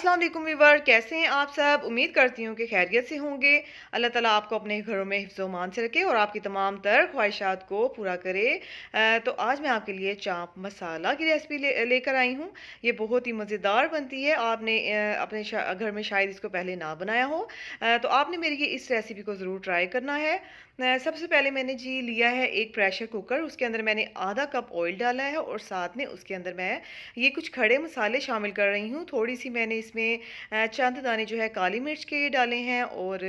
अस्सलाम वालेकुम वीवर कैसे हैं आप सब उम्मीद करती हूँ कि खैरियत से होंगे अल्लाह ताला आपको अपने घरों में हिफ्ज़ मान से रखे और आपकी तमाम तर ख्वाहिशात को पूरा करे तो आज मैं आपके लिए चाप मसाला की रेसिपी लेकर ले आई हूँ ये बहुत ही मज़ेदार बनती है आपने अपने घर में शायद इसको पहले ना बनाया हो तो आपने मेरी इस रेसिपी को ज़रूर ट्राई करना है सबसे पहले मैंने जी लिया है एक प्रेशर कुकर उसके अंदर मैंने आधा कप ऑयल डाला है और साथ में उसके अंदर मैं ये कुछ खड़े मसाले शामिल कर रही हूँ थोड़ी सी मैंने इस इसमें चंद दाने जो है काली मिर्च के डाले हैं और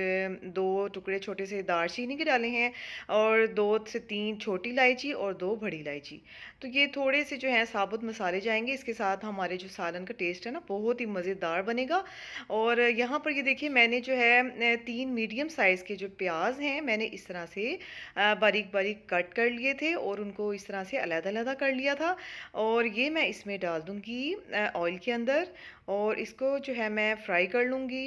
दो टुकड़े छोटे से दारचीनी के डाले हैं और दो से तीन छोटी इलायची और दो बड़ी इलायची तो ये थोड़े से जो है साबुत मसाले जाएंगे इसके साथ हमारे जो सालन का टेस्ट है ना बहुत ही मज़ेदार बनेगा और यहाँ पर ये देखिए मैंने जो है तीन मीडियम साइज़ के जो प्याज हैं मैंने इस तरह से बारीक बारीक कट कर लिए थे और उनको इस तरह से अलहदा-अलहदा कर लिया था और ये मैं इसमें डाल दूँगी ऑयल के अंदर और इसको जो है मैं फ्राई कर लूँगी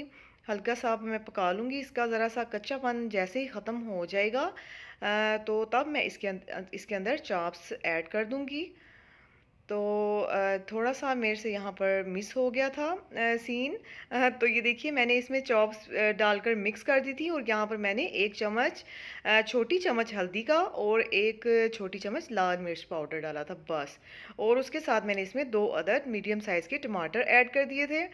हल्का सा मैं पका लूँगी इसका ज़रा सा कच्चापन जैसे ही ख़त्म हो जाएगा तो तब मैं इसके इसके अंदर चाप्स ऐड कर दूँगी तो थोड़ा सा मेरे से यहाँ पर मिस हो गया था सीन तो ये देखिए मैंने इसमें चॉप्स डालकर मिक्स कर दी थी और यहाँ पर मैंने एक चम्मच छोटी चम्मच हल्दी का और एक छोटी चम्मच लाल मिर्च पाउडर डाला था बस और उसके साथ मैंने इसमें दो अदद मीडियम साइज़ के टमाटर ऐड कर दिए थे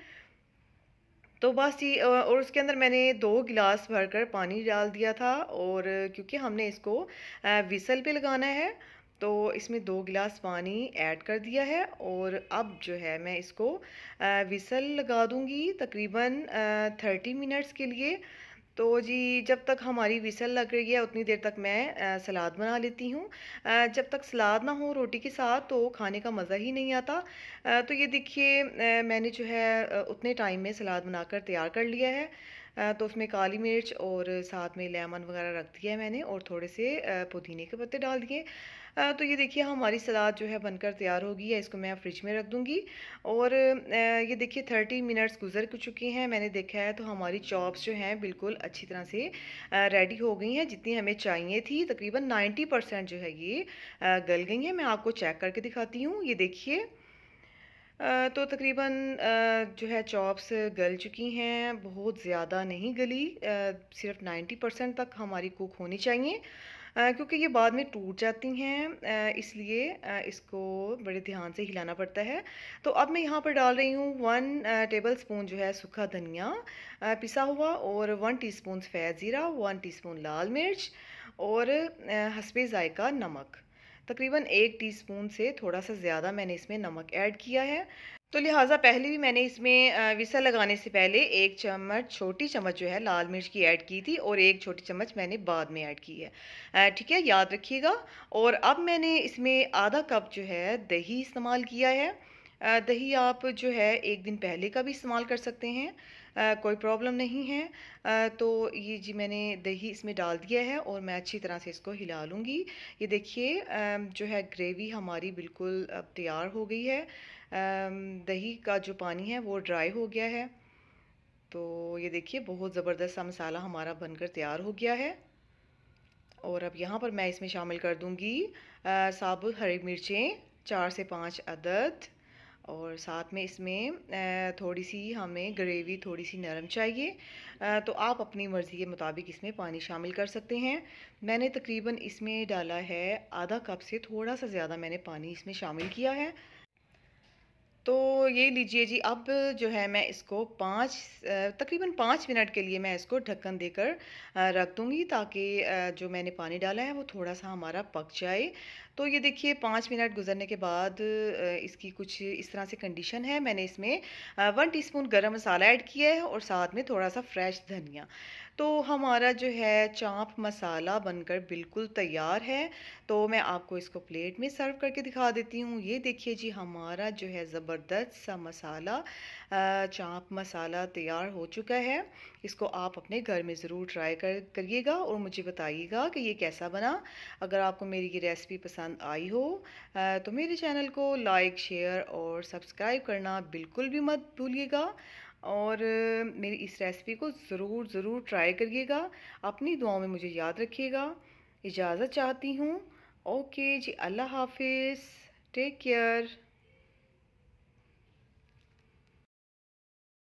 तो बस ये और उसके अंदर मैंने दो गिलास भरकर पानी डाल दिया था और क्योंकि हमने इसको विसल पे लगाना है तो इसमें दो गिलास पानी ऐड कर दिया है और अब जो है मैं इसको विसल लगा दूंगी तकरीबन थर्टी मिनट्स के लिए तो जी जब तक हमारी विसल लग रही है उतनी देर तक मैं सलाद बना लेती हूँ जब तक सलाद ना हो रोटी के साथ तो खाने का मज़ा ही नहीं आता तो ये देखिए मैंने जो है उतने टाइम में सलाद बनाकर तैयार कर लिया है तो उसमें काली मिर्च और साथ में लेमन वगैरह रख दिया है मैंने और थोड़े से पुदीने के पत्ते डाल दिए तो ये देखिए हमारी सलाद जो है बनकर तैयार होगी है इसको मैं फ्रिज में रख दूँगी और ये देखिए थर्टी मिनट्स गुजर चुकी हैं मैंने देखा है तो हमारी चॉप्स जो हैं बिल्कुल अच्छी तरह से रेडी हो गई हैं जितनी हमें चाहिए थी तकरीबन नाइन्टी परसेंट जो है ये गल गई हैं मैं आपको चेक करके दिखाती हूँ ये देखिए तो तकरीबन जो है चॉप्स गल चुकी हैं बहुत ज़्यादा नहीं गली सिर्फ 90 परसेंट तक हमारी कुक होनी चाहिए क्योंकि ये बाद में टूट जाती हैं इसलिए इसको बड़े ध्यान से हिलाना पड़ता है तो अब मैं यहाँ पर डाल रही हूँ वन टेबल स्पून जो है सूखा धनिया पिसा हुआ और वन टी स्पून ज़ीरा वन स्पून लाल मिर्च और हसबे ज़ायका नमक तकरीबन एक टीस्पून से थोड़ा सा ज़्यादा मैंने इसमें नमक ऐड किया है तो लिहाजा पहले भी मैंने इसमें विसा लगाने से पहले एक चम्मच छोटी चम्मच जो है लाल मिर्च की ऐड की थी और एक छोटी चम्मच मैंने बाद में ऐड की है ठीक है याद रखिएगा और अब मैंने इसमें आधा कप जो है दही इस्तेमाल किया है दही आप जो है एक दिन पहले का भी इस्तेमाल कर सकते हैं कोई प्रॉब्लम नहीं है तो ये जी मैंने दही इसमें डाल दिया है और मैं अच्छी तरह से इसको हिला लूँगी ये देखिए जो है ग्रेवी हमारी बिल्कुल अब तैयार हो गई है दही का जो पानी है वो ड्राई हो गया है तो ये देखिए बहुत ज़बरदस्त सा मसाला हमारा बनकर तैयार हो गया है और अब यहाँ पर मैं इसमें शामिल कर दूँगी साबुत हरी मिर्चें चार से पाँच अदद और साथ में इसमें थोड़ी सी हमें ग्रेवी थोड़ी सी नरम चाहिए तो आप अपनी मर्ज़ी के मुताबिक इसमें पानी शामिल कर सकते हैं मैंने तकरीबन इसमें डाला है आधा कप से थोड़ा सा ज़्यादा मैंने पानी इसमें शामिल किया है तो ये लीजिए जी अब जो है मैं इसको पाँच तकरीबन पाँच मिनट के लिए मैं इसको ढक्कन देकर रख दूँगी ताकि जो मैंने पानी डाला है वो थोड़ा सा हमारा पक जाए तो ये देखिए पाँच मिनट गुजरने के बाद इसकी कुछ इस तरह से कंडीशन है मैंने इसमें वन टीस्पून गरम मसाला ऐड किया है और साथ में थोड़ा सा फ्रेश धनिया तो हमारा जो है चाप मसाला बनकर बिल्कुल तैयार है तो मैं आपको इसको प्लेट में सर्व करके दिखा देती हूँ ये देखिए जी हमारा जो है ज़बरदस्त सा मसाला चाप मसाला तैयार हो चुका है इसको आप अपने घर में ज़रूर ट्राई कर करिएगा और मुझे बताइएगा कि ये कैसा बना अगर आपको मेरी ये रेसिपी पसंद आई हो तो मेरे चैनल को लाइक शेयर और सब्सक्राइब करना बिल्कुल भी मत भूलिएगा और मेरी इस रेसिपी को ज़रूर ज़रूर ट्राई करिएगा अपनी दुआओं में मुझे याद रखिएगा इजाज़त चाहती हूँ ओके जी अल्लाह हाफिज़ टेक केयर